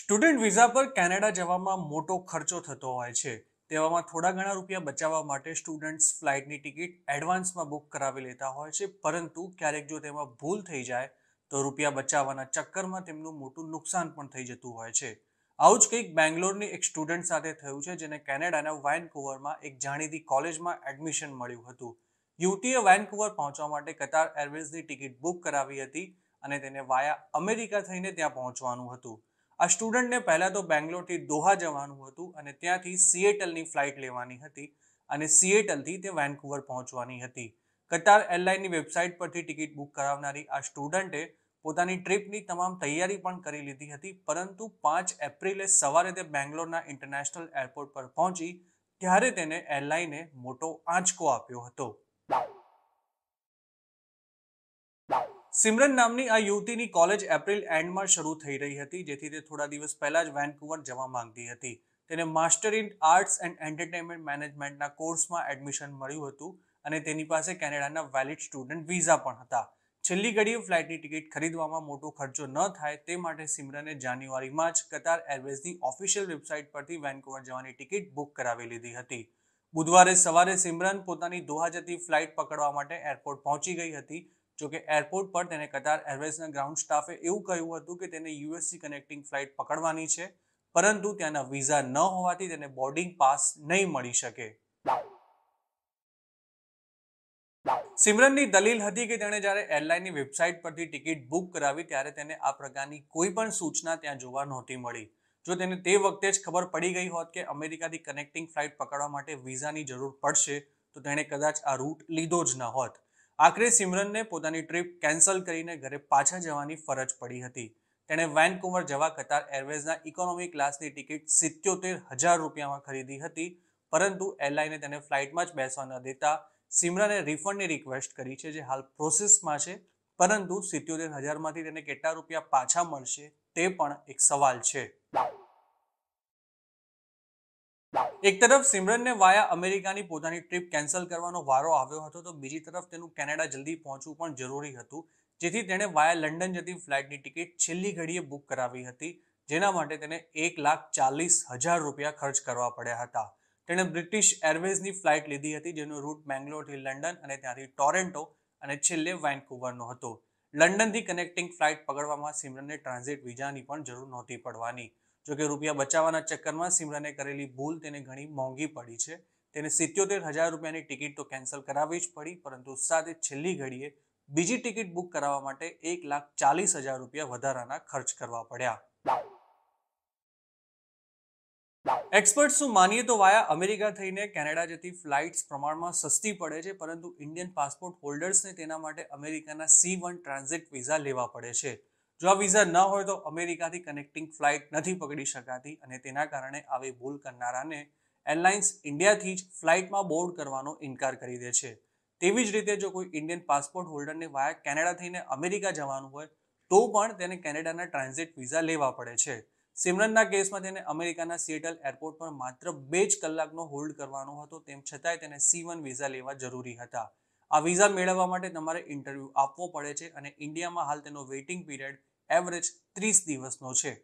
student visa પર Canada જવામાં મોટો ખર્ચો થતો હોય છે તેવામાં થોડા ઘણા રૂપિયા બચાવવા માટે સ્ટુડન્ટ્સ ફ્લાઇટની ટિકિટ એડવાન્સમાં બુક કરાવી લેતા હોય છે પરંતુ ક્યારેક જો તેમાં ભૂલ થઈ જાય તો રૂપિયા બચાવવાના ચક્કરમાં તેમનું મોટું નુકસાન પણ થઈ જતું હોય છે આવું જ કંઈક બેંગ્લોરની એક સ્ટુડન્ટ સાથે થયું છે જેને કેનેડાના વાનકુવરમાં એક જાણીતી કોલેજમાં એડમિશન મળ્યું હતું યુવતીએ વેનકુવર પહોંચવા માટે કતાર એરવેઝની ટિકિટ બુક કરાવી હતી અને તેને વાયા અમેરિકા થઈને ત્યાં પહોંચવાનું હતું આ સ્ટુડન્ટને પહેલાં તો બેંગ્લોરથી દોહા જવાનું હતું અને ત્યાંથી સિએટલની ફ્લાઇટ લેવાની હતી અને સિએટલથી તે વેન્કુવર પહોંચવાની હતી કતાર એરલાઇનની વેબસાઇટ પરથી ટિકિટ બુક કરાવનારી આ સ્ટુડન્ટે પોતાની ટ્રીપની તમામ તૈયારી પણ કરી લીધી હતી પરંતુ પાંચ એપ્રિલે સવારે તે બેંગ્લોરના ઇન્ટરનેશનલ એરપોર્ટ પર પહોંચી ત્યારે તેને એરલાઇને મોટો આંચકો આપ્યો હતો સિમરન નામની આ યુવતીની કોલેજ એપ્રિલ એન્ડમાં શરૂ થઈ રહી હતી જેથી તે થોડા દિવસ પહેલા જ વેન્કુવર જવા માંગતી હતી તેને master in arts and entertainment મેનેજમેન્ટના કોર્સમાં એડમિશન મળ્યું હતું અને તેની પાસે કેનેડાના વેલિડ સ્ટુડન્ટ વિઝા પણ હતા છેલ્લી ઘડીએ ફ્લાઇટની ટિકિટ ખરીદવામાં મોટો ખર્ચો ન થાય તે માટે સિમરને જાન્યુઆરીમાં જ કતાર એરવેઝની ઓફિશિયલ વેબસાઇટ પરથી વેન્કુવર જવાની ટિકિટ બુક કરાવી લીધી હતી બુધવારે સવારે સિમરન પોતાની દોહા જતી ફ્લાઇટ પકડવા માટે એરપોર્ટ પહોંચી ગઈ હતી જોકે એરપોર્ટ પર તેને કતાર એરવેઝના ગ્રાઉન્ડ સ્ટાફે એવું કહ્યું હતું કે તેને યુએસસી કનેક્ટિંગ ફ્લાઇટ પકડવાની છે પરંતુ ત્યાંના વિઝા ન હોવાથી તેને બોર્ડિંગ પાસ નહીં મળી શકે સિમરનની દલીલ હતી કે તેણે જ્યારે એરલાઇનની વેબસાઇટ પરથી ટિકિટ બુક કરાવી ત્યારે તેને આ પ્રકારની કોઈ પણ સૂચના ત્યાં જોવા નહોતી મળી જો તેને તે વખતે જ ખબર પડી ગઈ હોત કે અમેરિકાથી કનેક્ટિંગ ફ્લાઇટ પકડવા માટે વિઝાની જરૂર પડશે તો તેણે કદાચ આ રૂટ લીધો જ ન હોત આખરે સિમરનને પોતાની ટ્રીપ કેન્સલ કરીને ઘરે પાછા જવાની ફરજ પડી હતી તેણે વેનકુવર જવા કતાર એરવેઝના ઇકોનોમી ક્લાસની ટિકિટ સિત્યોતેર હજાર રૂપિયામાં ખરીદી હતી પરંતુ એરલાઇને તેને ફ્લાઇટમાં જ બેસવા ન દેતા સિમરને રિફંડની રિક્વેસ્ટ કરી છે જે હાલ પ્રોસેસમાં છે પરંતુ સિત્યોતેર હજારમાંથી તેને કેટલા રૂપિયા પાછા મળશે તે પણ એક સવાલ છે એક તરફ સિમરનને વાયા અમેરિકાની પોતાની ટ્રીપ કેન્સલ કરવાનો વારો આવ્યો હતો તો બીજી તરફ તેનું કેનેડા જલ્દી પહોંચવું પણ જરૂરી હતું જેથી તેણે વાયા લંડન જતી ફ્લાઇટની ટિકિટ છેલ્લી ઘડીએ બુક કરાવી હતી જેના માટે તેને એક લાખ ચાલીસ હજાર રૂપિયા ખર્ચ કરવા પડ્યા હતા તેણે બ્રિટિશ એરવેઝની ફ્લાઇટ લીધી હતી જેનો રૂટ બેંગ્લોરથી લંડન અને ત્યાંથી ટોરેન્ટો અને છેલ્લે વેન્કુવરનો હતો લંડનથી કનેક્ટિંગ ફ્લાઇટ પકડવામાં સિમરનને ટ્રાન્ઝિટ વિઝાની પણ જરૂર નહોતી પડવાની જોકે રૂપિયા બચાવવાના ચક્કરમાં સિમરને કરેલી ભૂલ તેને ઘણી મોંઘી પડી છે તેને સિત્યોતેર હજાર રૂપિયાની ટિકિટ તો કેન્સલ કરાવવી જ પડી પરંતુ સાથે છેલ્લી ઘડીએ બીજી ટિકિટ બુક કરાવવા માટે એક લાખ ચાલીસ હજાર રૂપિયા વધારાના ખર્ચ કરવા પડ્યા શું માનીએ તો વાયા અમેરિકા થઈને કેનેડા જતી ફ્લાઇટ્સ પ્રમાણમાં સસ્તી પડે છે પરંતુ ઇન્ડિયન પાસપોર્ટ હોલ્ડર્સને તેના માટે અમેરિકાના સી વન ટ્રાન્ઝિટ વિઝા લેવા પડે છે જો આ વિઝા ન હોય તો અમેરિકાથી કનેક્ટિંગ ફ્લાઇટ નથી પકડી શકાતી અને તેના કારણે આવી ભૂલ કરનારાને એરલાઇન્સ ઇન્ડિયાથી જ ફ્લાઇટમાં બોર્ડ કરવાનો ઇનકાર કરી દે છે તેવી જ રીતે જો કોઈ ઇન્ડિયન પાસપોર્ટ હોલ્ડરને વાયા કેનેડા થઈને અમેરિકા જવાનું હોય તો પણ તેને કેનેડાના ટ્રાન્ઝિટ વિઝા લેવા પડે છે સિમરનના કેસમાં તેને અમેરિકાના સિએટલ એરપોર્ટ પર માત્ર બે જ કલાકનો હોલ્ડ કરવાનો હતો તેમ છતાંય તેને સી વન વિઝા લેવા જરૂરી હતા આ વિઝા મેળવવા માટે તમારે ઇન્ટરવ્યૂ આપવો પડે છે અને ઇન્ડિયામાં હાલ તેનો વેઇટિંગ પીરિયડ એવરેજ ત્રીસ દિવસનો છે